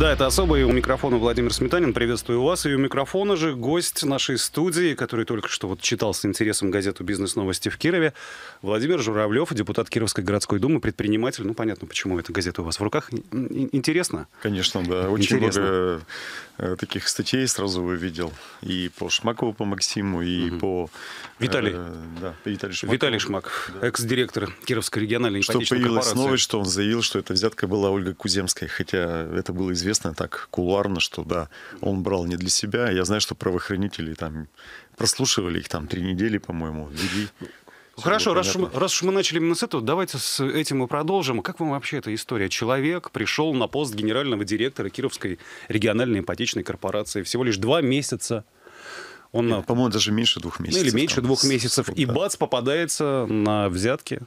Да, это особое. у микрофона Владимир Сметанин. Приветствую вас. И у микрофона же гость нашей студии, который только что вот читал с интересом газету «Бизнес-новости» в Кирове, Владимир Журавлев, депутат Кировской городской думы, предприниматель. Ну, понятно, почему эта газета у вас в руках. Интересно? Конечно, да. Очень Интересно. много э, таких статей сразу увидел. И по Шмакову, по Максиму, и угу. по... Виталий. Э, да, Виталий Шмаков. Виталий Шмаков, да. экс-директор Кировской региональной Что появилась новость, что он заявил, что эта взятка была Ольга Куземская, хотя это было известно известно так куларно, что да, он брал не для себя. Я знаю, что правоохранители там прослушивали их там три недели, по-моему, ввели. Ну, хорошо, раз уж, раз уж мы начали именно с этого, давайте с этим мы продолжим. Как вам вообще эта история? Человек пришел на пост генерального директора Кировской региональной ипотечной корпорации всего лишь два месяца. Он, по-моему, даже меньше двух месяцев. Ну, или меньше двух месяцев. И бац, попадается на взятки.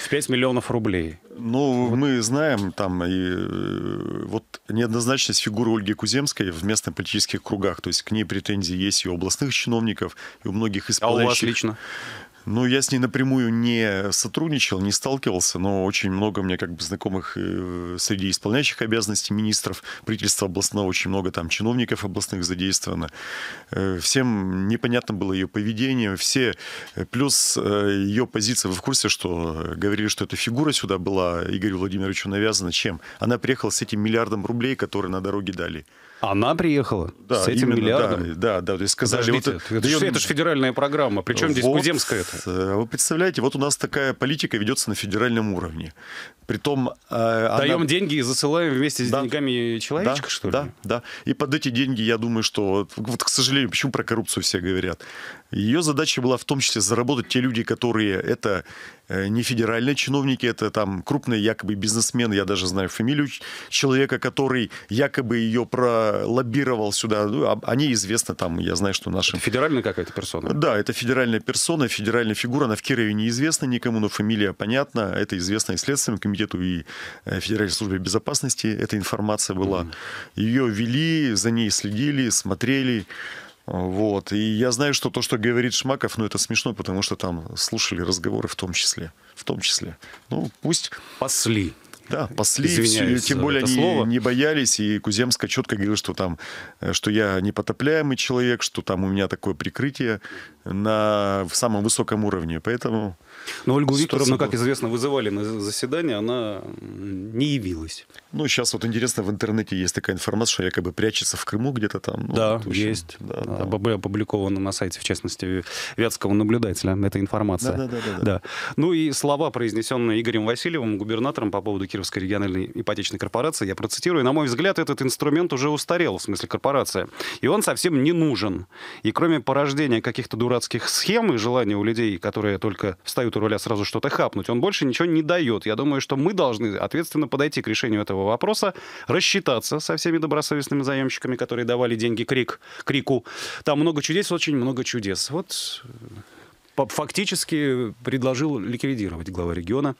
В 5 миллионов рублей. Ну, вот. мы знаем там и э, вот неоднозначность фигуры Ольги Куземской в местных политических кругах. То есть к ней претензии есть и у областных чиновников, и у многих исполняющих. А у вас лично? Ну, я с ней напрямую не сотрудничал, не сталкивался, но очень много мне как бы знакомых э, среди исполняющих обязанностей министров, правительства областного, очень много там чиновников областных задействовано. Э, всем непонятно было ее поведение, все, э, плюс ее позиция, вы в курсе, что говорили, что эта фигура сюда была Игорю Владимировичу навязана чем? Она приехала с этим миллиардом рублей, которые на дороге дали. Она приехала да, с этим именно, миллиардом? Да, да, да. Сказали, вот, это, да, это, же федеральная программа, причем вот, здесь Кудемская это? Э, вы представляете, вот у нас такая политика ведется на федеральном уровне. Притом... Э, Даем она... деньги и засылаем вместе с да, деньгами человечка, да, что ли? Да, да. И под эти деньги, я думаю, что... Вот, вот, к сожалению, почему про коррупцию все говорят? Ее задача была в том числе заработать те люди, которые это Э, не федеральные чиновники, это там крупные якобы бизнесмены, я даже знаю фамилию человека, который якобы ее пролоббировал сюда. Ну, а, они известны там, я знаю, что наши... Это федеральная какая-то персона? Да, это федеральная персона, федеральная фигура, она в Кирове неизвестна никому, но фамилия понятна, это известно и Следственному комитету, и э, Федеральной службе безопасности эта информация была. Ее вели, за ней следили, смотрели. Вот. И я знаю, что то, что говорит Шмаков, ну, это смешно, потому что там слушали разговоры в том числе. В том числе. Ну, пусть... Пасли. Да, пасли, все, тем более они слово. не боялись, и Куземская четко говорила, что там, э, что я непотопляемый человек, что там у меня такое прикрытие на в самом высоком уровне, поэтому... Но Ольгу Викторовну, как известно, вызывали на заседание, она не явилась. Ну, сейчас вот интересно, в интернете есть такая информация, что якобы прячется в Крыму где-то там. Ну, да, общем, есть. Да, а, да. Опубликована на сайте, в частности, Вятского наблюдателя эта информация. Да, да, да, да, да. Ну и слова, произнесенные Игорем Васильевым, губернатором по поводу Кировской региональной ипотечной корпорации, я процитирую, на мой взгляд, этот инструмент уже устарел, в смысле корпорация, и он совсем не нужен. И кроме порождения каких-то дурацких схем и желания у людей, которые только встают дают у руля сразу что-то хапнуть. Он больше ничего не дает. Я думаю, что мы должны ответственно подойти к решению этого вопроса, рассчитаться со всеми добросовестными заемщиками, которые давали деньги крик, крику. Там много чудес, очень много чудес. Вот фактически предложил ликвидировать глава региона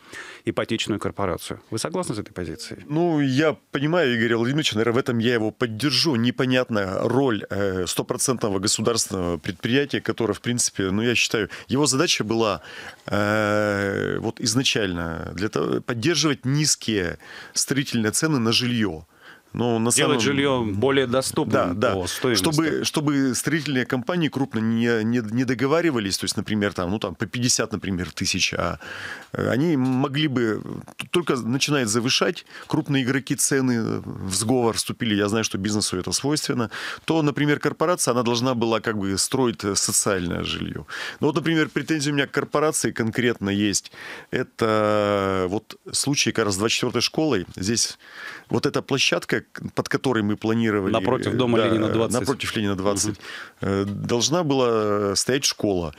ипотечную корпорацию. Вы согласны с этой позицией? Ну, я понимаю, Игорь Владимирович, наверное, в этом я его поддержу. Непонятная роль э, стопроцентного государственного предприятия, которое, в принципе, ну, я считаю, его задача была э, вот изначально для того, поддерживать низкие строительные цены на жилье. Но ну, на Делать самом... жилье более доступным да, по стоимости. Чтобы, чтобы строительные компании крупно не, не, не договаривались, то есть, например, там, ну, там, по 50, например, тысяч, а э, они могли бы, только начинает завышать крупные игроки цены, э, в сговор вступили, я знаю, что бизнесу это свойственно, то, например, корпорация, она должна была как бы строить э, социальное жилье. Ну вот, например, претензии у меня к корпорации конкретно есть. Это вот случай как раз с 24-й школой. Здесь вот эта площадка, под которой мы планировали... Напротив дома да, Ленина 20. Напротив Ленина 20. Угу. Э, должна была э, стоять школа.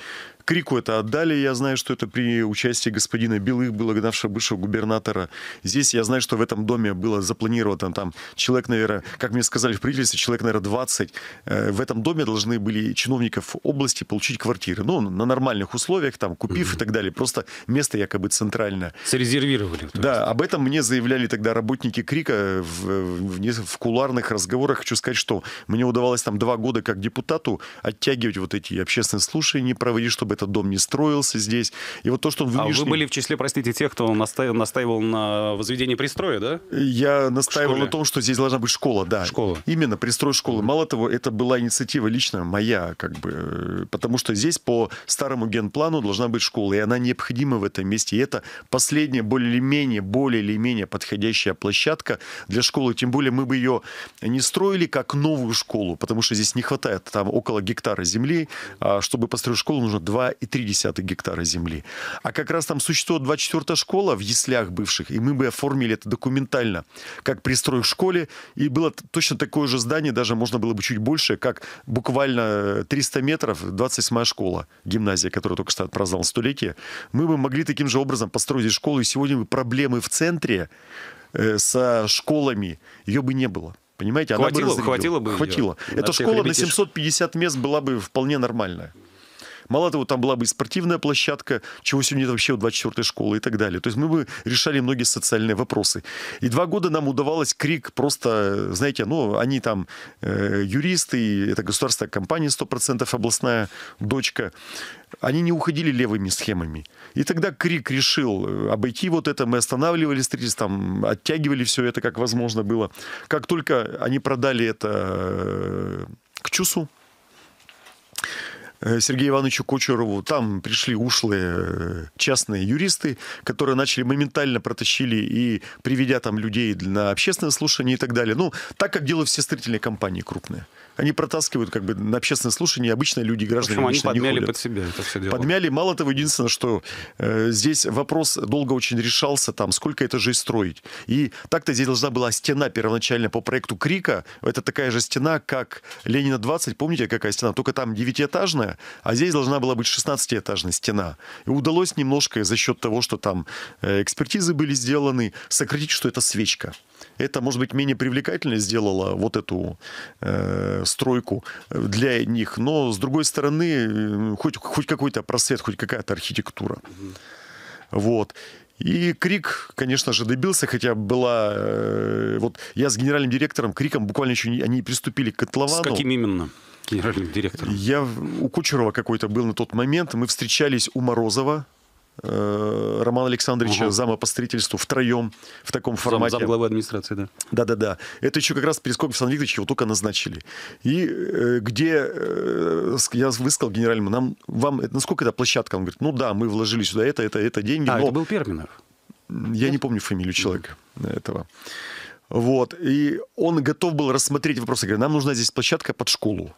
Крику это отдали, я знаю, что это при участии господина Белых было нашего бывшего губернатора. Здесь я знаю, что в этом доме было запланировано там человек, наверное, как мне сказали в правительстве, человек, наверное, 20. Э, в этом доме должны были чиновников области получить квартиры. Ну, на нормальных условиях, там, купив mm и так далее. Просто место якобы центральное. Срезервировали. Да, об этом мне заявляли тогда работники Крика в, в, в куларных разговорах. Хочу сказать, что мне удавалось там два года как депутату оттягивать вот эти общественные слушания, не проводить, чтобы чтобы этот дом не строился здесь. И вот то, что он внешний... А вы были в числе, простите, тех, кто настаивал, настаивал на возведении пристроя, да? Я настаивал на том, что здесь должна быть школа, да. Школа. Именно, пристрой школы. Мало того, это была инициатива лично моя, как бы, э, потому что здесь по старому генплану должна быть школа, и она необходима в этом месте. И это последняя, более или менее, более или менее подходящая площадка для школы. Тем более мы бы ее не строили как новую школу, потому что здесь не хватает там около гектара земли. А чтобы построить школу, нужно 2 2,3 гектара земли. А как раз там существует 24-я школа в яслях бывших, и мы бы оформили это документально, как пристрой в школе. И было точно такое же здание, даже можно было бы чуть больше, как буквально 300 э, метров 27-я школа, гимназия, которая только что отпраздновала столетие. Мы бы могли таким же образом построить здесь школу, и сегодня бы проблемы в центре э, со школами, ее бы не было. Понимаете, хватило, она бы хватило бы. Хватило. Ее Эта школа ребятишек. на 750 мест была бы вполне нормальная. Мало того, там была бы и спортивная площадка, чего сегодня вообще у 24-й школы и так далее. То есть мы бы решали многие социальные вопросы. И два года нам удавалось крик просто, знаете, ну, они там э, юристы, это государственная компания 100% областная, дочка. Они не уходили левыми схемами. И тогда крик решил э, обойти вот это. Мы останавливали строительство, там, оттягивали все это, как возможно было. Как только они продали это э, к ЧУСу, Э, Сергею Ивановичу Кучерову. Там пришли ушлые э, частные юристы, которые начали моментально протащили и приведя там людей на общественное слушание и так далее. Ну, так как делают все строительные компании крупные они протаскивают как бы на общественное слушание, обычно люди, граждане, В общем, они подмяли под себя это все дело. Подмяли. Мало того, единственное, что э, здесь вопрос долго очень решался, там, сколько это же строить. И так-то здесь должна была стена первоначально по проекту Крика. Это такая же стена, как Ленина 20, помните, какая стена? Только там девятиэтажная, а здесь должна была быть 16-этажная стена. И удалось немножко за счет того, что там э, экспертизы были сделаны, сократить, что это свечка. Это, может быть, менее привлекательно сделала вот эту э, Э, стройку э, для них, но с другой стороны, э, хоть, хоть какой-то просвет, хоть какая-то архитектура. Вот. И Крик, конечно же, добился, хотя была... Э, вот я с генеральным директором Криком буквально еще не, они приступили к котловану. С каким именно? Генеральным директором. Я у Кучерова какой-то был на тот момент. Мы встречались у Морозова, Э, Романа Александровича, угу. зама по строительству, втроем в таком формате. Зам, главы администрации, да. Да-да-да. Это еще как раз Перескок Александр Викторович его только назначили. И э, где, э, я высказал генеральному, нам, вам, насколько ну, это площадка? Он говорит, ну да, мы вложили сюда это, это, это деньги. А, но... это был Перминов? Я Нет? не помню фамилию человека Нет. этого. Вот. И он готов был рассмотреть вопросы. Говорит, нам нужна здесь площадка под школу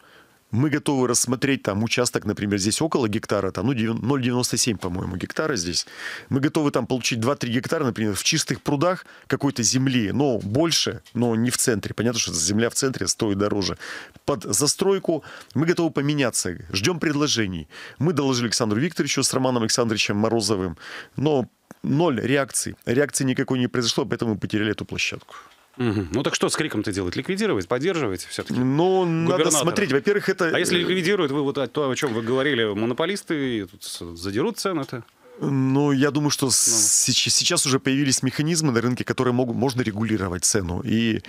мы готовы рассмотреть там участок, например, здесь около гектара, там, ну, 0,97, по-моему, гектара здесь. Мы готовы там получить 2-3 гектара, например, в чистых прудах какой-то земли, но больше, но не в центре. Понятно, что земля в центре стоит дороже. Под застройку мы готовы поменяться, ждем предложений. Мы доложили Александру Викторовичу с Романом Александровичем Морозовым, но ноль реакций. Реакции никакой не произошло, поэтому мы потеряли эту площадку. Угу. Ну так что с криком-то делать? Ликвидировать, поддерживать все-таки? Ну, надо смотреть. Во-первых, это... А если э, ликвидируют, вы вот то, о чем вы говорили, монополисты задерут цены-то? Ну, я думаю, что ну. сейчас, сейчас уже появились механизмы на рынке, которые могут, можно регулировать цену. И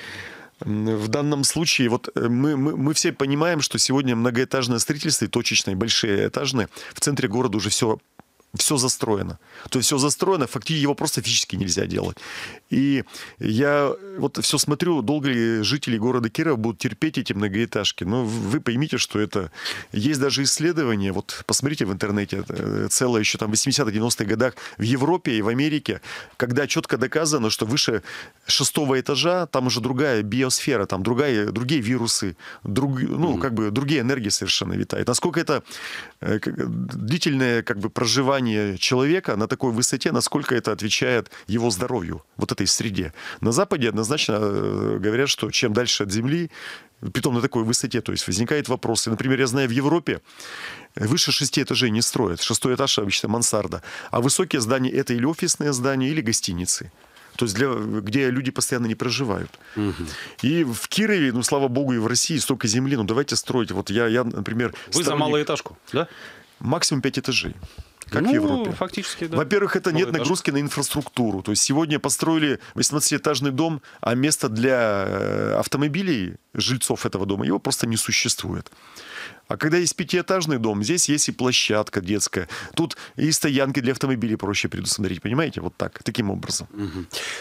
в данном случае вот э, мы, мы, мы все понимаем, что сегодня многоэтажное строительство и точечные большие этажные в центре города уже все все застроено. То есть все застроено, фактически его просто физически нельзя делать. И я вот все смотрю, долго ли жители города Кирова будут терпеть эти многоэтажки. Но ну, вы поймите, что это... Есть даже исследования, вот посмотрите в интернете, э, целое еще там в 80-90-х годах в Европе и в Америке, когда четко доказано, что выше шестого этажа там уже другая биосфера, там другая, другие вирусы, друг, ну, как бы другие энергии совершенно витают. Насколько это э, длительное как бы проживание выживание человека на такой высоте, насколько это отвечает его здоровью, вот этой среде. На Западе однозначно э, говорят, что чем дальше от Земли, питом на такой высоте, то есть возникает вопрос. И, например, я знаю, в Европе выше шести этажей не строят. Шестой этаж обычно мансарда. А высокие здания – это или офисные здания, или гостиницы то есть для, где люди постоянно не проживают. Угу. И в Кирове, ну, слава богу, и в России столько земли, ну, давайте строить. Вот я, я например... Вы сторонник... за этажку, да? Максимум пять этажей. Как ну, в Европе. Фактически, да. Во-первых, это Полый нет нагрузки на инфраструктуру. То есть сегодня построили 18-этажный дом, а место для э, автомобилей жильцов этого дома, его просто не существует. А когда есть пятиэтажный дом, здесь есть и площадка детская. Тут и стоянки для автомобилей проще предусмотреть, понимаете? Вот так, таким образом.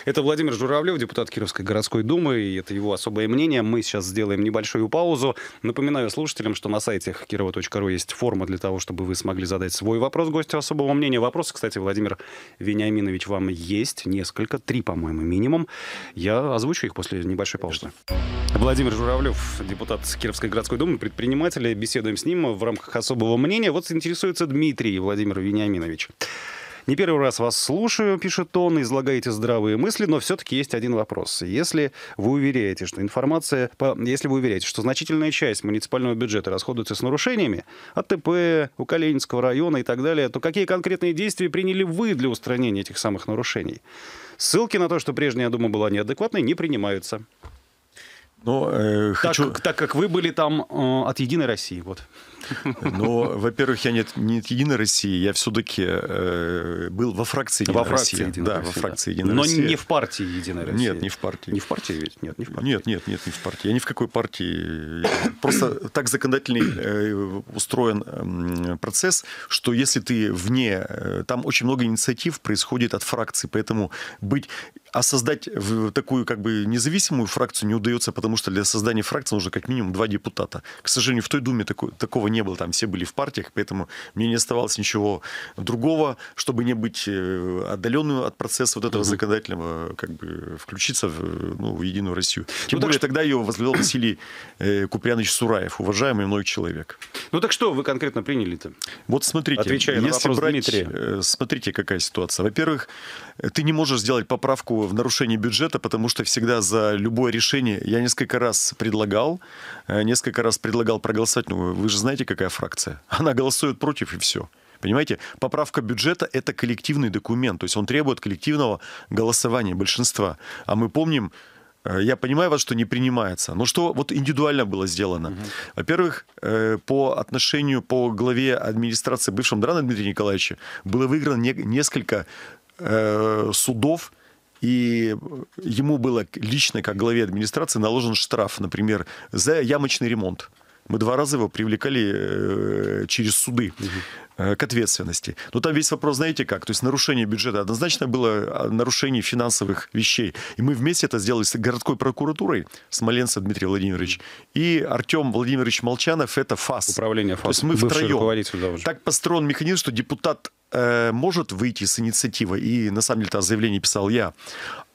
Это Владимир Журавлев, депутат Кировской городской думы, и это его особое мнение. Мы сейчас сделаем небольшую паузу. Напоминаю слушателям, что на сайте kirova.ru есть форма для того, чтобы вы смогли задать свой вопрос гостю особого мнения. Вопросы, кстати, Владимир Вениаминович, вам есть несколько, три, по-моему, минимум. Я озвучу их после небольшой паузы. Владимир Журавлев Журавлев, депутат Кировской городской думы, предпринимателя. Беседуем с ним в рамках особого мнения. Вот интересуется Дмитрий Владимир Вениаминович. Не первый раз вас слушаю, пишет он, излагаете здравые мысли, но все-таки есть один вопрос. Если вы уверяете, что информация, по... если вы уверяете, что значительная часть муниципального бюджета расходуется с нарушениями, АТП, у Калининского района и так далее, то какие конкретные действия приняли вы для устранения этих самых нарушений? Ссылки на то, что прежняя дума была неадекватной, не принимаются. Но, э, так, хочу... так как вы были там э, от Единой России, вот. Но, ну, во-первых, я не, не от Единой России, я все-таки э, был во фракции Единой во фракции Единой да, России, во фракции да. Единой Но России. не в партии Единой России. Нет, не в партии. Не в партии ведь? Нет, не в партии. Нет, нет, нет, не в партии. Я ни в какой партии. Просто так законодательный э, устроен процесс, что если ты вне, э, там очень много инициатив происходит от фракции, поэтому быть а создать такую как бы независимую фракцию не удается, потому что для создания фракции нужно как минимум два депутата. К сожалению, в той Думе такой, такого не было, там все были в партиях, поэтому мне не оставалось ничего другого, чтобы не быть э, отдаленным от процесса вот этого законодательного, как бы включиться в, ну, в Единую Россию. Ну Тем ну, более так... тогда ее возглавил Василий э, Куприянович Сураев, уважаемый мной человек. Ну так что вы конкретно приняли-то? Вот смотрите, Отвечая если на вопрос брать, Дмитрия. Э, смотрите, какая ситуация. Во-первых, ты не можешь сделать поправку в нарушении бюджета, потому что всегда за любое решение я несколько раз предлагал, э, несколько раз предлагал проголосовать. Ну, вы же знаете, какая фракция? Она голосует против и все. Понимаете, поправка бюджета – это коллективный документ, то есть он требует коллективного голосования большинства. А мы помним, э, я понимаю вас, что не принимается. Но что вот индивидуально было сделано? Угу. Во-первых, э, по отношению по главе администрации бывшем Драна Дмитрия Николаевича было выиграно несколько судов и ему было лично, как главе администрации, наложен штраф, например, за ямочный ремонт. Мы два раза его привлекали э, через суды э, к ответственности. Но там весь вопрос, знаете как? То есть нарушение бюджета однозначно было а, нарушение финансовых вещей. И мы вместе это сделали с городской прокуратурой Смоленца Дмитрий Владимирович и Артем Владимирович Молчанов, это ФАС. Управление ФАС. То есть мы втроем. Да, уже. Так построен механизм, что депутат Э, может выйти с инициативой, и на самом деле это заявление писал я,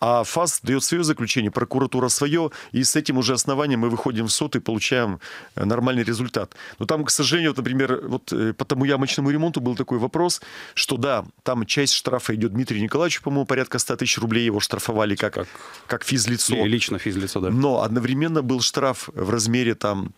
а ФАС дает свое заключение, прокуратура свое, и с этим уже основанием мы выходим в суд и получаем э, нормальный результат. Но там, к сожалению, вот, например, вот э, по тому ямочному ремонту был такой вопрос, что да, там часть штрафа идет Дмитрию Николаевичу, по-моему, порядка 100 тысяч рублей его штрафовали как, как, как физлицо. Лично физлицо, да. Но одновременно был штраф в размере там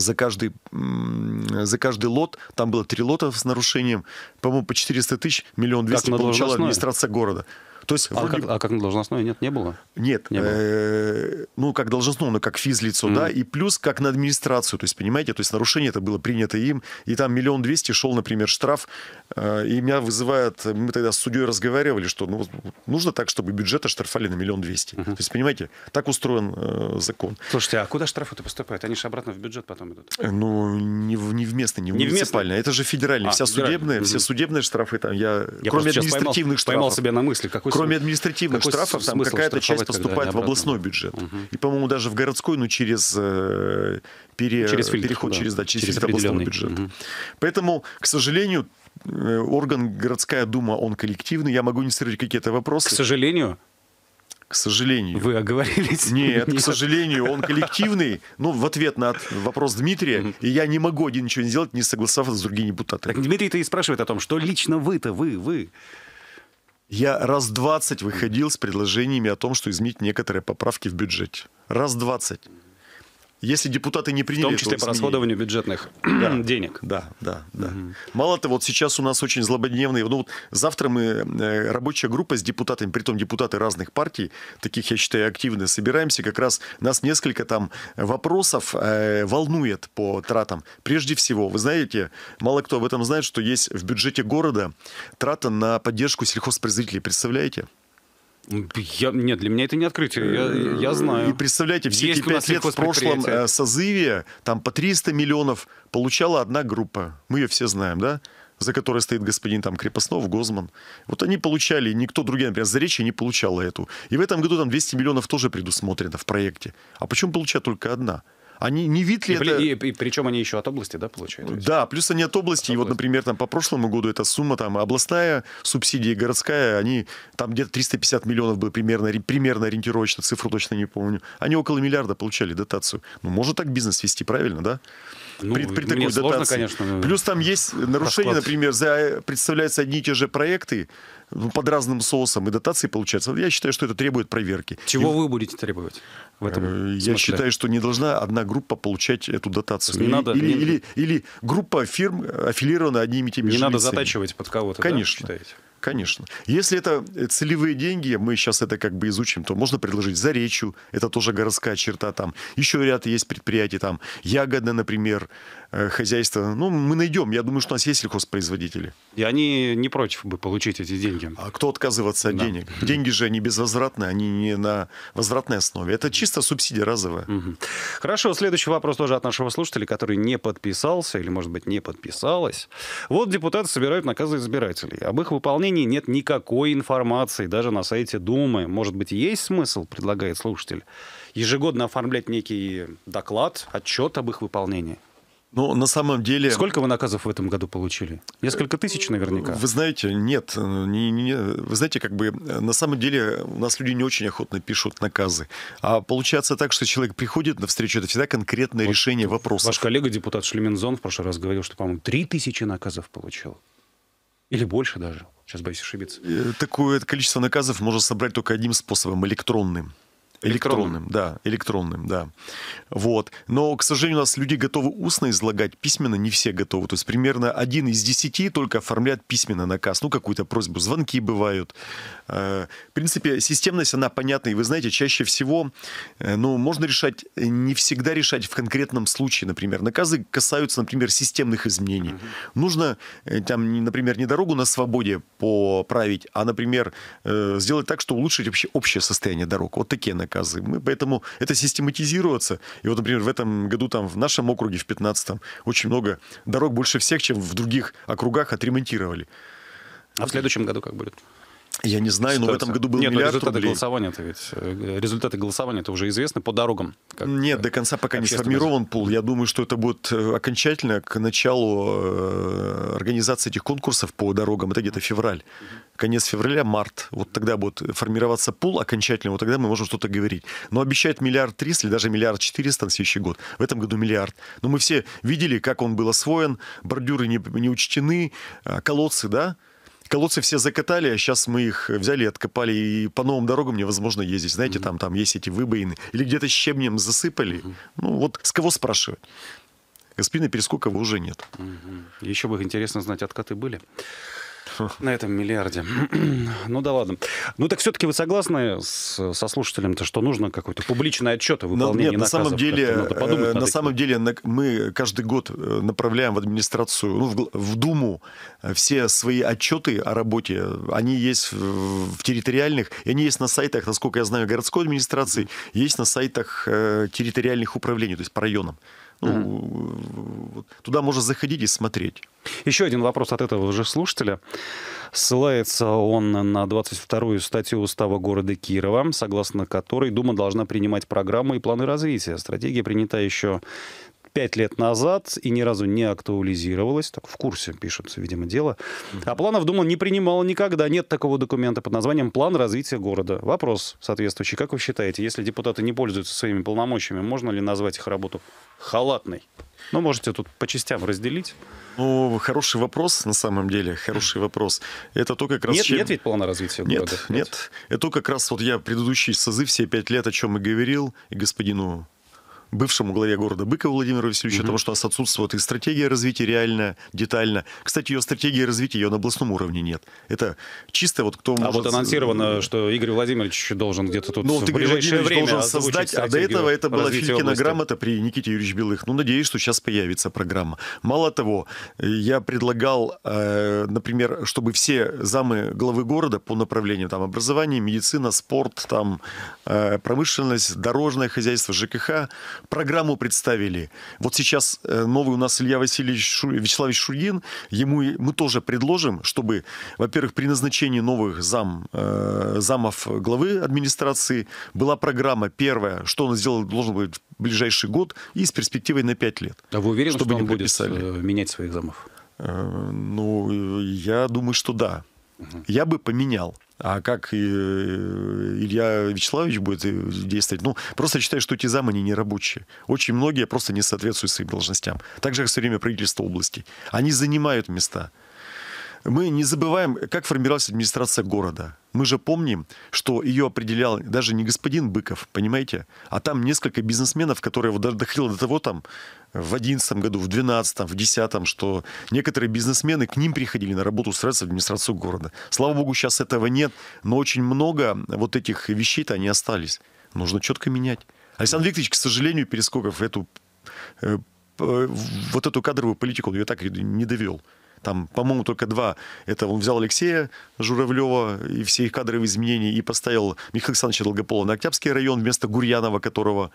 за каждый, за каждый лот, там было три лота с нарушением, по-моему, по 400 тысяч, миллион двести получала администрация города. То есть, а, как, а как должностное нет, не было? Нет. Не было. Э, ну, как должностное, но как физлицо, mm. да, и плюс как на администрацию. То есть, понимаете, то есть нарушение это было принято им, и там миллион двести шел, например, штраф, э, и меня вызывает, мы тогда с судьей разговаривали, что ну, нужно так, чтобы бюджета штрафали на миллион двести. Mm-hmm. То есть, понимаете, так устроен э, закон. Слушайте, а куда штрафы-то поступают? Они же обратно в бюджет потом идут. Э, ну, не в, не в местный, не в не муниципальный. Это же федеральный. А, вся федеральный. судебная, mm-hmm. все судебные штрафы там. Я, я кроме административных поймал, штрафов. Поймал себя на мысли, какой кроме административных Какой штрафов, там какая-то часть поступает в областной бюджет. Угу. И, по-моему, даже в городской, ну, через, э, пере, ну, через фильтр, переход, да. через, да, через, через областного бюджета. Угу. Поэтому, к сожалению, э, орган городская дума, он коллективный. Я могу не сорвать какие-то вопросы. К сожалению? К сожалению. Вы оговорились? Нет, Нет, к сожалению, он коллективный. Ну, в ответ на вопрос Дмитрия, и я не могу один ничего не сделать, не согласовав с другими депутатами. Так Дмитрий-то и спрашивает о том, что лично вы-то, вы, вы я раз 20 выходил с предложениями о том, что изменить некоторые поправки в бюджете. Раз 20 если депутаты не приняли... В том числе по расходованию бюджетных да, денег. Да, да, да. Угу. Мало того, вот сейчас у нас очень злободневные... Ну, вот завтра мы, э, рабочая группа с депутатами, притом депутаты разных партий, таких, я считаю, активно собираемся, как раз нас несколько там вопросов э, волнует по тратам. Прежде всего, вы знаете, мало кто об этом знает, что есть в бюджете города трата на поддержку сельхозпроизводителей, представляете? Я, нет, для меня это не открытие, я, я знаю. И представляете, все Есть эти пять лет в прошлом э, созыве там по 300 миллионов получала одна группа. Мы ее все знаем, да? за которой стоит господин там Крепостнов, Гозман. Вот они получали, никто другие, например, Заречье не получала эту. И в этом году там 200 миллионов тоже предусмотрено в проекте. А почему получает только одна? Они не вид ли и, это... И, и, причем они еще от области, да, получают? Да, плюс они от области. От и области. вот, например, там по прошлому году эта сумма, там областная субсидия, городская, они там где-то 350 миллионов было примерно, примерно ориентировочно, цифру точно не помню. Они около миллиарда получали дотацию. Ну, можно так бизнес вести, правильно, да? Ну, при, при такой дотации. Сложно, конечно, Плюс там есть нарушения, расклад. например, за, представляются одни и те же проекты ну, под разным соусом, и дотации получается. Я считаю, что это требует проверки. Чего и... вы будете требовать в этом э, Я смысле? считаю, что не должна одна группа получать эту дотацию. Или, не или, надо, или, не... или, или группа фирм э, аффилирована одними и теми не же Не надо лицами. затачивать под кого-то, Конечно. Да, считаете? Конечно. Если это э, целевые деньги, мы сейчас это как бы изучим, то можно предложить за речью, это тоже городская черта там. Еще ряд есть предприятий там, Ягода, например, Э, хозяйства. Ну, мы найдем. Я думаю, что у нас есть сельхозпроизводители. И они не против бы получить эти деньги. А кто отказываться от да. денег? Деньги же, они безвозвратные, они не на возвратной основе. Это чисто субсидия разовая. Угу. Хорошо, следующий вопрос тоже от нашего слушателя, который не подписался или, может быть, не подписалась. Вот депутаты собирают наказы избирателей. Об их выполнении нет никакой информации, даже на сайте Думы. Может быть, есть смысл, предлагает слушатель, ежегодно оформлять некий доклад, отчет об их выполнении? Ну, на самом деле... Сколько вы наказов в этом году получили? Несколько тысяч наверняка. Вы знаете, нет. Не, не, вы знаете, как бы на самом деле у нас люди не очень охотно пишут наказы. А получается так, что человек приходит на встречу, это всегда конкретное вот решение вопроса. Ваш коллега, депутат Шлемензон, в прошлый раз говорил, что, по-моему, три тысячи наказов получил. Или больше даже. Сейчас боюсь ошибиться. Э, такое количество наказов можно собрать только одним способом, электронным. Электронным, да, электронным, да. Вот. Но, к сожалению, у нас люди готовы устно излагать, письменно не все готовы. То есть примерно один из десяти только оформляют письменно наказ. Ну, какую-то просьбу, звонки бывают, в принципе, системность, она понятна, и вы знаете, чаще всего, э, ну, можно решать, э, не всегда решать в конкретном случае, например. Наказы касаются, например, системных изменений. Угу. Нужно, э, там, например, не дорогу на свободе поправить, а, например, сделать так, чтобы улучшить вообще общее состояние дорог. Вот такие наказы. Мы, поэтому это систематизируется. И вот, например, в этом году там в нашем округе, в 15-м, очень много дорог больше всех, чем в других округах отремонтировали. А в следующем году как будет? Я не знаю, но в этом году был Нет, ну, миллиард результаты рублей. голосования-то ведь, э, результаты голосования это уже известны по дорогам. Нет, до конца пока не сформирован пул. Я думаю, что это будет э, окончательно к началу э, организации этих конкурсов по дорогам. Это где-то февраль. Конец февраля, март. Вот тогда будет формироваться пул окончательно, вот тогда мы можем что-то говорить. Но обещают миллиард триста или даже миллиард четыреста на следующий год. В этом году миллиард. Но мы все видели, как он был освоен, бордюры не, не учтены, а, колодцы, да, колодцы все закатали, а сейчас мы их взяли, откопали, и по новым дорогам невозможно ездить. Знаете, mm-hmm. там, там есть эти выбоины. Или где-то щебнем засыпали. Mm-hmm. Ну, вот с кого спрашивать? Спины перескока уже нет. Mm-hmm. Еще бы интересно знать, откаты были. На этом миллиарде. ну да ладно. Ну так все-таки вы согласны с, со слушателем-то, что нужно какой-то публичный отчет о ну, выполнении но, Нет, на э, самом деле, на самом деле мы каждый год э, направляем в администрацию, ну, в, в Думу э, все свои отчеты о работе. Они есть в, в территориальных, и они есть на сайтах, насколько я знаю, городской администрации, есть на сайтах территориальных управлений, то есть по районам. Ну, mm-hmm. Туда можно заходить и смотреть. Еще один вопрос от этого же слушателя. Ссылается он на 22-ю статью Устава города Кирова, согласно которой Дума должна принимать программы и планы развития. Стратегия принята еще пять лет назад и ни разу не актуализировалась. Так в курсе пишется, видимо, дело. А планов Дума не принимала никогда. Нет такого документа под названием «План развития города». Вопрос соответствующий. Как вы считаете, если депутаты не пользуются своими полномочиями, можно ли назвать их работу халатной? Ну, можете тут по частям разделить. Ну, хороший вопрос, на самом деле, хороший вопрос. Это то, как раз... Нет, чем... нет ведь плана развития нет, города? Нет, нет. Это то, как раз вот я предыдущий созыв все пять лет, о чем и говорил, и господину бывшему главе города Быкову Владимиру Васильевичу, угу. того, что у нас отсутствует и стратегия развития реально, детально. Кстати, ее стратегии развития, ее на областном уровне нет. Это чисто вот кто а может... А вот анонсировано, что Игорь Владимирович должен где-то тут ну, вот в Игорь ближайшее время должен создать, а до этого это была Филькина области. грамота при Никите Юрьевиче Белых. Ну, надеюсь, что сейчас появится программа. Мало того, я предлагал, э, например, чтобы все замы главы города по направлению там образования, медицина, спорт, там э, промышленность, дорожное хозяйство, ЖКХ, программу представили. Вот сейчас э, новый у нас Илья Васильевич Шу... Вячеславович Шургин, ему мы тоже предложим, чтобы, во-первых, при назначении новых зам, э, замов главы администрации была программа первая, что он сделал, должен быть в ближайший год и с перспективой на 5 лет. А вы уверены, чтобы что он будет э, писали. менять своих замов? Ну, я думаю, что да. Угу. Я бы поменял. А как э, Илья Вячеславович будет э, действовать? Ну, просто считаю, что эти замы не рабочие. Очень многие просто не соответствуют своим должностям. Так же, как все время правительство области. Они занимают места. Мы не забываем, как формировалась администрация города. Мы же помним, что ее определял даже не господин Быков, понимаете, а там несколько бизнесменов, которые вот доходило до того там, в одиннадцатом году, в двенадцатом, в десятом, что некоторые бизнесмены к ним приходили на работу средств в администрацию города. Слава богу, сейчас этого нет, но очень много вот этих вещей-то они остались. Нужно четко менять. Александр Викторович, к сожалению, Перескоков эту э, э, вот эту кадровую политику он ее так не довел. Там, по-моему, только два. Это он взял Алексея Журавлева и все их кадровые изменения и поставил Михаила Александровича Долгопола на Октябрьский район вместо Гурьянова, которого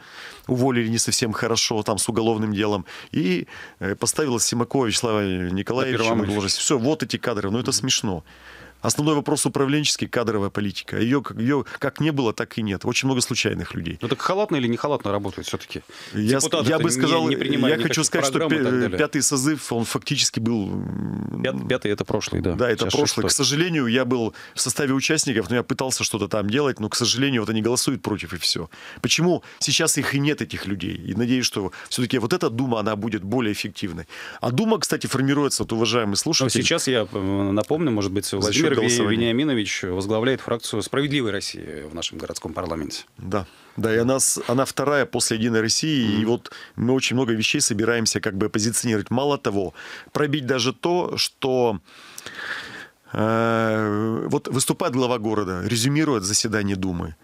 уволили не совсем хорошо, там, с уголовным делом. И э, поставил Симакова Вячеслава Николаевича Все, вот эти кадры. Но ну, это смешно. Основной вопрос управленческий, кадровая политика. Ее, ее как не было, так и нет. Очень много случайных людей. Ну так халатно или не халатно работает все-таки? Я, я бы сказал, не, не я хочу сказать, что пятый созыв, он фактически был... Пят, пятый это прошлый, да. Да, это Сейчас прошлый. Шестой. К сожалению, я был в составе участников, но я пытался что-то там делать, но, к сожалению, вот они голосуют против и все. Почему сейчас их и нет, этих людей? И надеюсь, что все-таки вот эта Дума, она будет более эффективной. А Дума, кстати, формируется, вот, уважаемые слушатели... Но сейчас я напомню, может быть, Владимир Сергей Вениаминович возглавляет фракцию «Справедливой России» в нашем городском парламенте. Да, да, и она, она вторая после «Единой России», mm. -hmm. и вот мы очень много вещей собираемся как бы позиционировать. Мало того, пробить даже то, что э, вот выступает глава города, резюмирует заседание Думы,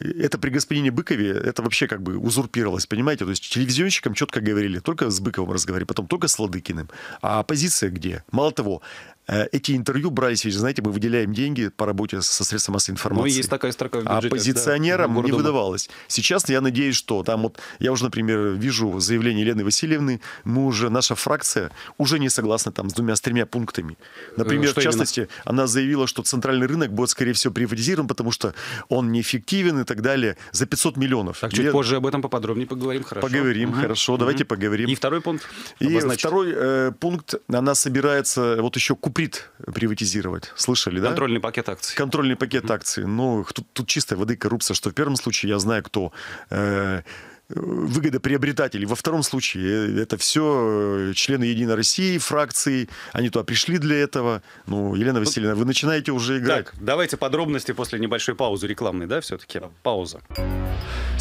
это при господине Быкове, это вообще как бы узурпировалось, понимаете? То есть телевизионщикам четко говорили, только с Быковым разговаривали, потом только с Ладыкиным. А оппозиция где? Мало того, Э, эти интервью брались, знаете, мы выделяем деньги по работе со средством массовой ну, информации. Ну, есть такая строка в а бюджете. А позиционерам да, не выдавалось. Сейчас я надеюсь, что там вот, я уже, например, вижу заявление Елены Васильевны, мы уже, наша фракция уже не согласна там с двумя, с тремя пунктами. Например, э, что в частности, именно? она заявила, что центральный рынок будет, скорее всего, приватизирован, потому что он неэффективен и так далее, за 500 миллионов. Так, чуть Лен... позже об этом поподробнее поговорим, хорошо. Поговорим, угу. хорошо, угу. давайте поговорим. И второй пункт И обозначить. второй э, пункт, она собирается вот еще купить Куприт приватизировать. Слышали, да? Контрольный пакет акций. Контрольный пакет mm-hmm. акций. ну тут, тут чистая воды коррупция, что в первом случае я знаю, кто... Э- выгодоприобретателей. Во втором случае э, это все э, члены Единой России, фракции. Они туда пришли для этого. Ну, Елена ну, Васильевна, вы начинаете уже играть. Так, давайте подробности после небольшой паузы рекламной, да, все-таки? Да. Пауза.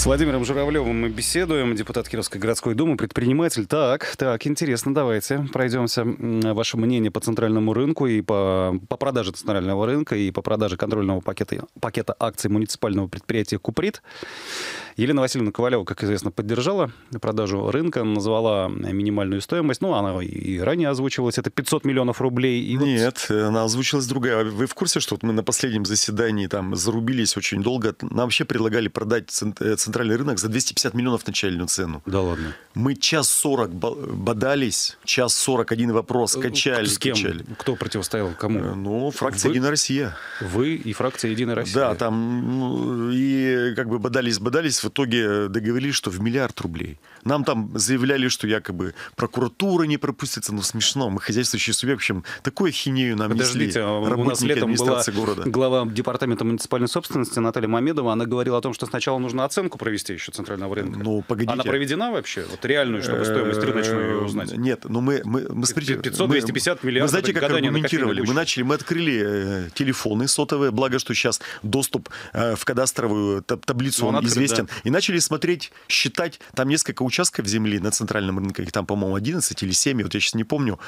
С Владимиром Журавлевым мы беседуем, депутат Кировской городской думы, предприниматель. Так, так, интересно, давайте пройдемся. Ваше мнение по центральному рынку и по, по продаже центрального рынка и по продаже контрольного пакета, пакета акций муниципального предприятия «Куприт». Елена Васильевна Ковалева, как известно, поддержала продажу рынка, назвала минимальную стоимость. Ну, она и ранее озвучивалась, это 500 миллионов рублей. И вот... Нет, она озвучилась другая. А вы в курсе, что вот мы на последнем заседании там зарубились очень долго? Нам вообще предлагали продать э, центральный центральный рынок за 250 миллионов начальную цену. Да ладно. Мы час сорок бодались, час сорок один вопрос, э, качали, С кем? качали. Кто противостоял кому? Э, ну, фракция «Единая Россия». Вы и фракция «Единая Россия». Да, там ну, и как бы бодались, бодались, в итоге договорились, что в миллиард рублей. Нам там заявляли, что якобы прокуратура не пропустится, но ну, смешно, мы хозяйствующие субъект, в общем, такую хинею нам Подождите, несли. у нас летом была города. глава департамента муниципальной собственности Наталья Мамедова, она говорила о том, что сначала нужно оценку провести еще центрального рынка? Ну, погодите. Она проведена вообще? Вот реальную, чтобы стоимость э, рыночную узнать? Нет, ну мы... мы, мы 500-250 миллиардов. Вы знаете, как аргументировали? Мы начали, мы открыли э, телефоны сотовые, благо, что сейчас доступ э, в кадастровую таблицу ну, он известен. И начали смотреть, считать, там несколько участков земли на центральном рынке, их там, по-моему, 11 или 7, вот я сейчас не помню.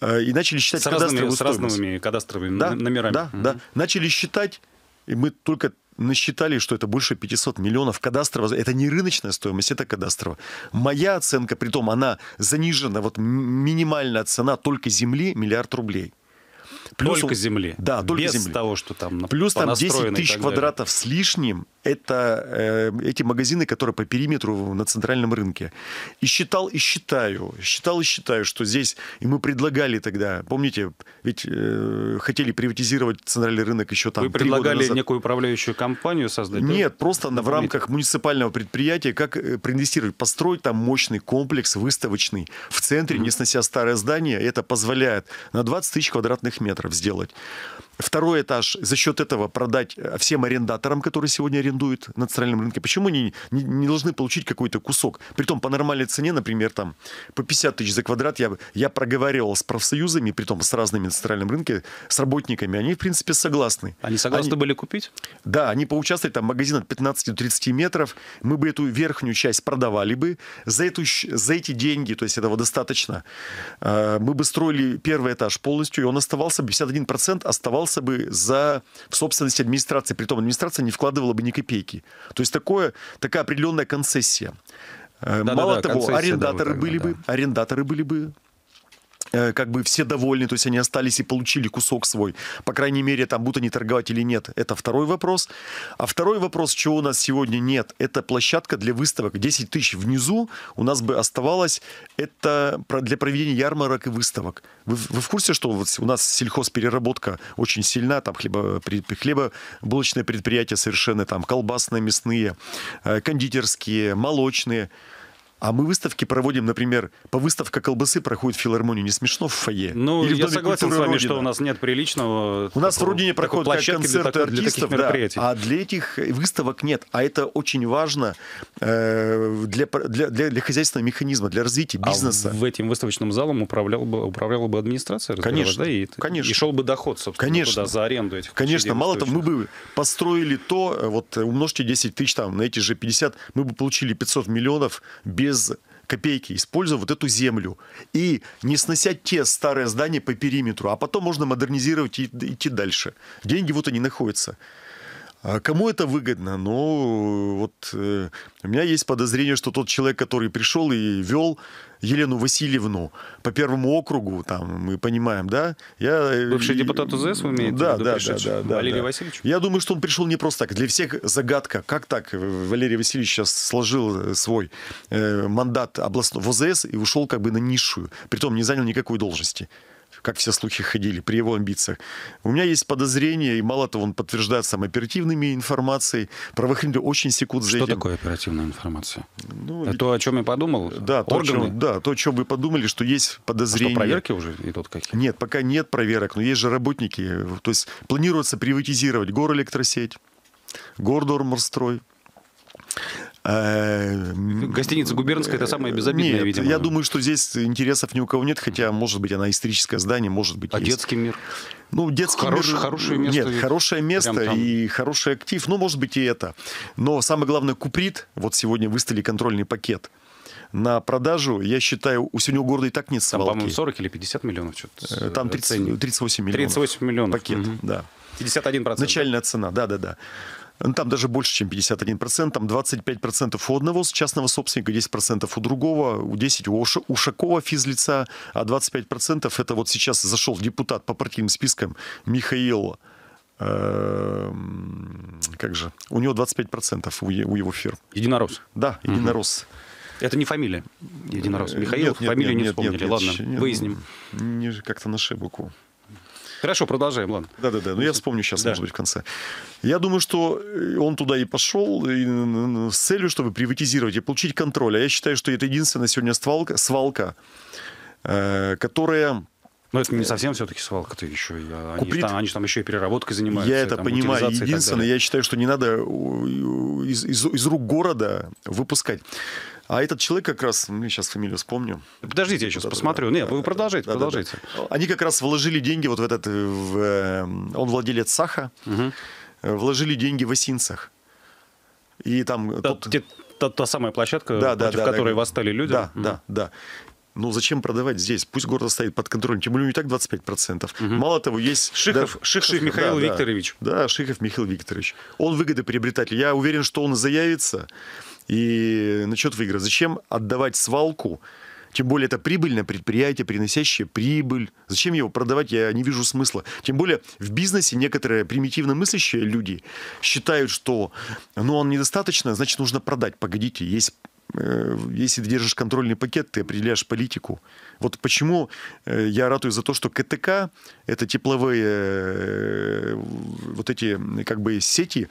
И начали считать с кадастровую разными, стоимость. С разными кадастровыми да, номерами. Да, угу. да. Начали считать и мы только насчитали, что это больше 500 миллионов кадастрово. Это не рыночная стоимость, это кадастрово. Моя оценка, при том, она занижена, вот минимальная цена только земли миллиард рублей. Плюс только земли. Да, только без земли. того, что там Плюс там 10 тысяч квадратов с лишним. Это э, эти магазины, которые по периметру на центральном рынке. И считал, и считаю, считал, и считаю, что здесь... И мы предлагали тогда, помните, ведь э, хотели приватизировать центральный рынок еще там Вы предлагали некую управляющую компанию создать? Нет, да? просто в рамках муниципального предприятия, как э, проинвестировать, построить там мощный комплекс выставочный в центре, не снося старое здание. Это позволяет на 20 тысяч квадратных метров метров сделать. Второй этаж за счет этого продать э, всем арендаторам, которые сегодня арендуют на центральном рынке. Почему они не, должны получить какой-то кусок? Притом по нормальной цене, например, там по 50 тысяч за квадрат я, я проговаривал с профсоюзами, притом с разными на центральном рынке, с работниками. Они, в принципе, согласны. Они согласны они, были купить? Да, они поучаствовали, там магазин от 15 до 30 метров. Мы бы эту верхнюю часть продавали бы. За, эту, за эти деньги, то есть этого достаточно, э, мы бы строили первый этаж полностью, и он оставался бы 51% оставался бы за, в собственности администрации. Притом администрация не вкладывала бы ни копейки. То есть такое, такая определенная концессия. Э, да, Мало да, да, того, арендаторы да, были да. бы, арендаторы были бы Э, как бы все довольны, то есть они остались и получили кусок свой. По крайней мере, там будут они торговать или нет. Это второй вопрос. А второй вопрос, чего у нас сегодня нет, это площадка для выставок. 10 тысяч внизу у нас бы оставалось. Это для проведения ярмарок и выставок. Вы, вы в курсе, что вот у нас сельхозпереработка очень сильна, там хлебо-хлебо, хлебобулочные предприятия совершенно, там колбасные, мясные, э, кондитерские, молочные. А мы выставки проводим, например, по выставка колбасы проходит в филармонии не смешно в фойе? Ну, Или я в Доме согласен с вами, Родина. что у нас нет приличного... У такого, нас в Родине проходят как концерты такой, артистов, да, а для этих выставок нет. А это очень важно э, для, для, для, для хозяйственного механизма, для развития а бизнеса. А в этим выставочным залом управлял бы, управляла бы администрация, конечно, да? И, конечно. и шел бы доход, собственно, конечно. туда за аренду этих Конечно, мало того, мы бы построили то, э, вот умножьте 10 тысяч там на эти же 50, мы бы получили 500 миллионов без без копейки, используя вот эту землю и не снося те старые здания по периметру, а потом можно модернизировать и идти дальше. Деньги вот они находятся. А кому это выгодно? Ну, вот э, у меня есть подозрение, что тот человек, который пришел и вел Елену Васильевну по первому округу, там, мы понимаем, да? Я, э, Бывший депутат УЗС, вы имеете да, в виду, да, пришедший? да, да, да, Валерий да. Васильевич? Я думаю, что он пришел не просто так. Для всех загадка, как так Валерий Васильевич сейчас сложил э, свой э, мандат областного в ОЗС и ушел как бы на низшую, притом не занял никакой должности как все слухи ходили, при его амбициях. У меня есть подозрение, и мало того, он подтверждает сам оперативными информацией. Правоохранители очень секут за Что этим. Что такое оперативная информация? Ну, Это то, о чем я подумал? Да, Органы? То, чем, да, то, о чем вы подумали, что есть подозрение. А что, проверки уже идут какие-то? Нет, пока нет проверок, но есть же работники. То есть планируется приватизировать горэлектросеть, гордорморстрой, Э, Гостиница губернская это самое безобидное. нет, видимо. Я думаю, что здесь интересов ни у кого нет, хотя, может быть, она историческое здание, может быть. А есть. детский мир? Ну, детский Хорош, мир... Хорошее место. Нет, хорошее место и хороший актив. Ну, может быть, и это. Но самое главное, Куприт, вот сегодня выставили контрольный пакет на продажу, я считаю, у сегодня у города и так нет свалки. Там, по-моему, 40 или 50 миллионов что-то. Э, там 30, э, 38 миллионов. 38 миллионов. Пакет, угу. да. 51%. Начальная цена, да-да-да. Ну, там даже больше, чем 51%. Там 25% у одного частного собственника, 10% у другого, у 10% у, Ушакова физлица, а 25% это вот сейчас зашел депутат по партийным спискам Михаил эм, как же, у него 25% у, у его фирм. Единорос? Да, Единорос. Это не фамилия Единорос. Э, Михаил, нет, нет, фамилию нет, не вспомнили. Нет, Ладно, нет, выясним. Как-то на шибуку. Хорошо, продолжаем, ладно. Да-да-да, ну я вспомню сейчас, да. может быть, в конце. Я думаю, что э, он туда и пошел и, с целью, чтобы приватизировать и получить контроль. А я считаю, что это единственная сегодня свалка, свалка э, которая... Но это не совсем все-таки свалка, ты еще. А, они, Куприт... там, они же там еще и переработкой занимаются. Я это там, понимаю. Единственное, я считаю, что не надо э, из, из, из рук города выпускать. А этот человек как раз, ну, сейчас фамилию вспомню. Подождите, я сейчас посмотрю. Нет, вы продолжайте, продолжайте. Они как раз вложили деньги вот в этот... В, э, он владелец Саха. Угу. Вложили деньги в Осинцах. И там... Да, тот... те, та, та самая площадка, да, против да, которой да, восстали люди. Да, угу. да, да. Ну зачем продавать здесь? Пусть город стоит под контролем. Тем более, не так 25%. Угу. Мало того, есть... Шихов, да, Шихов, Шихов Михаил да, Викторович. Да, да, Шихов Михаил Викторович. Он выгодоприобретатель. Я уверен, что он заявится и насчет выигрыша. Зачем отдавать свалку, тем более это прибыльное предприятие, приносящее прибыль. Зачем его продавать, я не вижу смысла. Тем более в бизнесе некоторые примитивно мыслящие люди считают, что ну, он недостаточно, значит, нужно продать. Погодите, есть э, если ты держишь контрольный пакет, ты определяешь политику. Вот почему э, я ратую за то, что КТК — это тепловые э, вот эти как бы сети,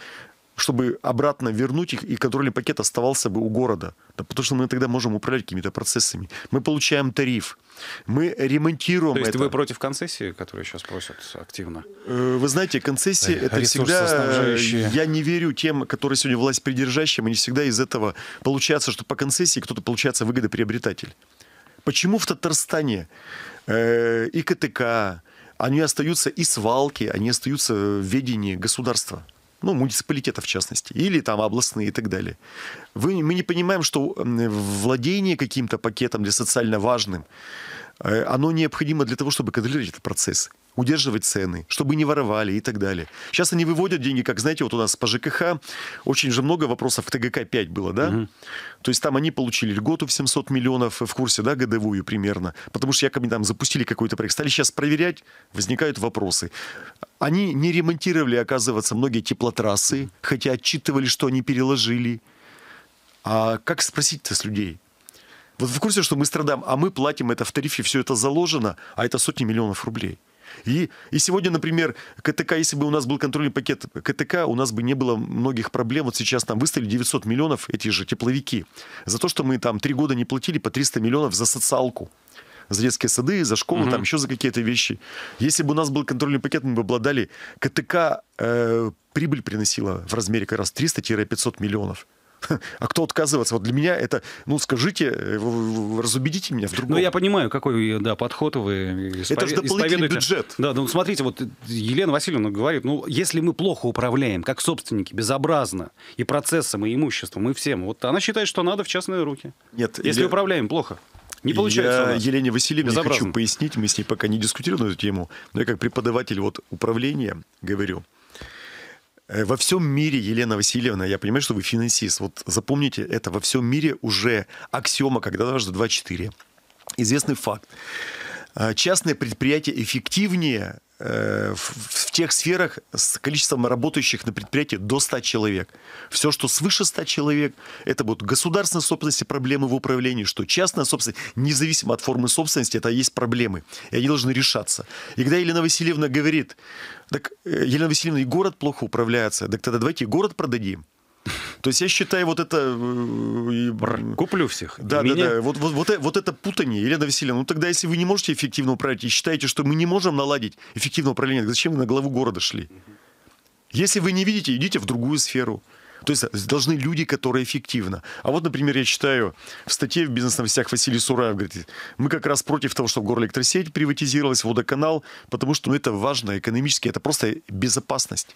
чтобы обратно вернуть их, и контрольный пакет оставался бы у города. Да, потому что мы тогда можем управлять какими-то процессами. Мы получаем тариф, мы ремонтируем То есть это. вы против концессии, которую сейчас просят активно? Э, вы знаете, концессии это всегда... Э, я не верю тем, которые сегодня власть придержащим, и не всегда из этого получается, что по концессии кто-то получается выгодоприобретатель. Почему в Татарстане э, и КТК, они остаются и свалки, они остаются в ведении государства? ну, муниципалитета в частности, или там областные и так далее. Вы, мы не понимаем, что владение каким-то пакетом для социально важным, э, оно необходимо для того, чтобы контролировать этот процесс удерживать цены, чтобы не воровали и так далее. Сейчас они выводят деньги, как, знаете, вот у нас по ЖКХ очень же много вопросов к ТГК-5 было, да? Угу. То есть там они получили льготу в 700 миллионов э, в курсе, да, годовую примерно, потому что якобы там запустили какой-то проект. Стали сейчас проверять, возникают вопросы. Они не ремонтировали, оказывается, многие теплотрассы, хотя отчитывали, что они переложили. А как спросить-то с людей? Вот в курсе, что мы страдаем, а мы платим это в тарифе, все это заложено, а это сотни миллионов рублей. И, и сегодня, например, КТК, если бы у нас был контрольный пакет КТК, у нас бы не было многих проблем. Вот сейчас там выставили 900 миллионов эти же тепловики за то, что мы там три года не платили по 300 миллионов за социалку за детские сады, за школу, угу. там еще за какие-то вещи. Если бы у нас был контрольный пакет, мы бы обладали. Э, КТК э, прибыль приносила в размере как раз 300-500 миллионов. А кто отказываться? Вот для меня это, ну, скажите, э, разубедите меня в ну, другом. Ну, я понимаю, какой, э, да, подход вы исповед... Э, это же дополнительный бюджет. Да, ну, смотрите, вот Елена Васильевна говорит, ну, если мы плохо управляем, как собственники, безобразно, и процессом, и имуществом, и всем, вот она считает, что надо в частные руки. Нет. Если я... управляем плохо. Не получается. Я Елене Васильевне Безобразно. хочу пояснить, мы с ней пока не дискутировали на эту тему, но я как преподаватель вот управления говорю – Э, во всем мире, Елена Васильевна, я понимаю, что вы финансист. Вот запомните, это во всем мире уже аксиома, когда дважды 2-4. Известный факт. Э, частные предприятия эффективнее Э, в, тех сферах с количеством работающих на предприятии до 100 человек. Все, что свыше 100 человек, это будут государственные собственности, проблемы в управлении, что частная собственность, независимо от формы собственности, это есть проблемы, и они должны решаться. И когда Елена Васильевна говорит, так, э, Елена Васильевна, и город плохо управляется, так тогда давайте город продадим. То есть я считаю вот это... Э, куплю всех. Да, да, да. Вот, вот, вот, э, вот это путание, Елена Васильевна, ну тогда если вы не можете эффективно управлять и считаете, что мы не можем наладить эффективное управление, зачем вы на главу города шли? Если вы не видите, идите в другую сферу. То есть должны люди, которые эффективно. А вот, например, я читаю в статье в «Бизнес-новостях» Василий Сураев, говорит, мы как раз против того, чтобы горэлектросеть приватизировалась, водоканал, потому что ну, это важно экономически, это просто безопасность.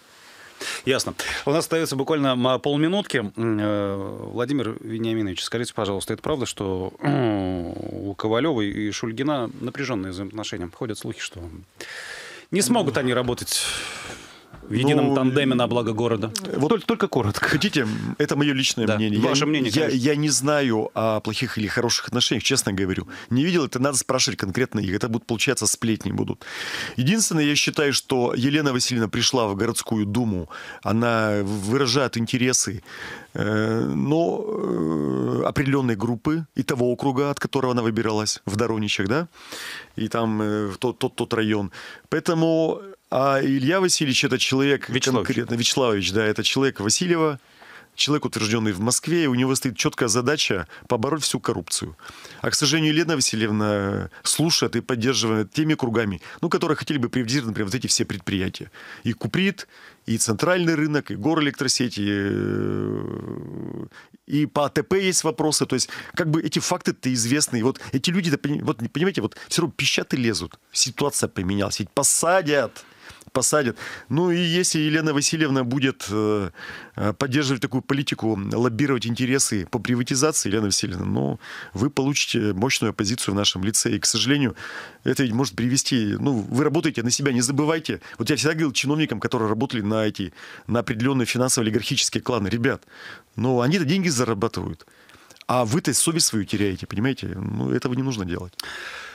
Ясно. У нас остается буквально полминутки. Э, Владимир Вениаминович, скажите, пожалуйста, это правда, что э, у Ковалева и Шульгина напряженные взаимоотношения? Ходят слухи, что не смогут они работать в едином ну, тандеме на благо города. Вот только, только коротко. Хотите, это мое личное да. мнение. Ваше я, мнение, я, я не знаю о плохих или хороших отношениях, честно говорю. Не видел, это надо спрашивать конкретно их. Это будут, получаться сплетни будут. Единственное, я считаю, что Елена Васильевна пришла в городскую думу. Она выражает интересы э, но э, определенной группы и того округа, от которого она выбиралась, в Дороничах, да, и там э, тот, тот, тот район. Поэтому а Илья Васильевич это человек Вячеславович. конкретно Вячеславович, да, это человек Васильева, человек, утвержденный в Москве, и у него стоит четкая задача побороть всю коррупцию. А, к сожалению, Елена Васильевна слушает и поддерживает теми кругами, ну, которые хотели бы приватизировать, например, вот эти все предприятия. И Куприт, и центральный рынок, и горэлектросети, э, и по АТП есть вопросы. То есть, как бы эти факты-то известны. И вот эти люди, вот, понимаете, вот все равно пищат и лезут. Ситуация поменялась, ведь посадят посадят. Ну и если Елена Васильевна будет э, э, поддерживать такую политику, лоббировать интересы по приватизации, Елена Васильевна, ну, вы получите мощную оппозицию в нашем лице. И, к сожалению, это ведь может привести... Ну, вы работаете на себя, не забывайте. Вот я всегда говорил чиновникам, которые работали на эти, на определенные финансово-олигархические кланы, ребят, ну, они-то деньги зарабатывают. А вы-то совесть свою теряете, понимаете? Ну, этого не нужно делать.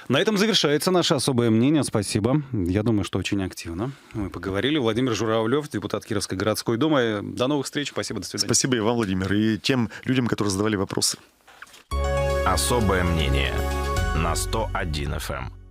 На этом завершается наше особое мнение. Спасибо. Я думаю, что очень активно. Мы поговорили. Владимир Журавлев, депутат Кировской городской думы. До новых встреч. Спасибо. До свидания. Спасибо и вам, Владимир, и тем людям, которые задавали вопросы. Особое мнение на 101 FM.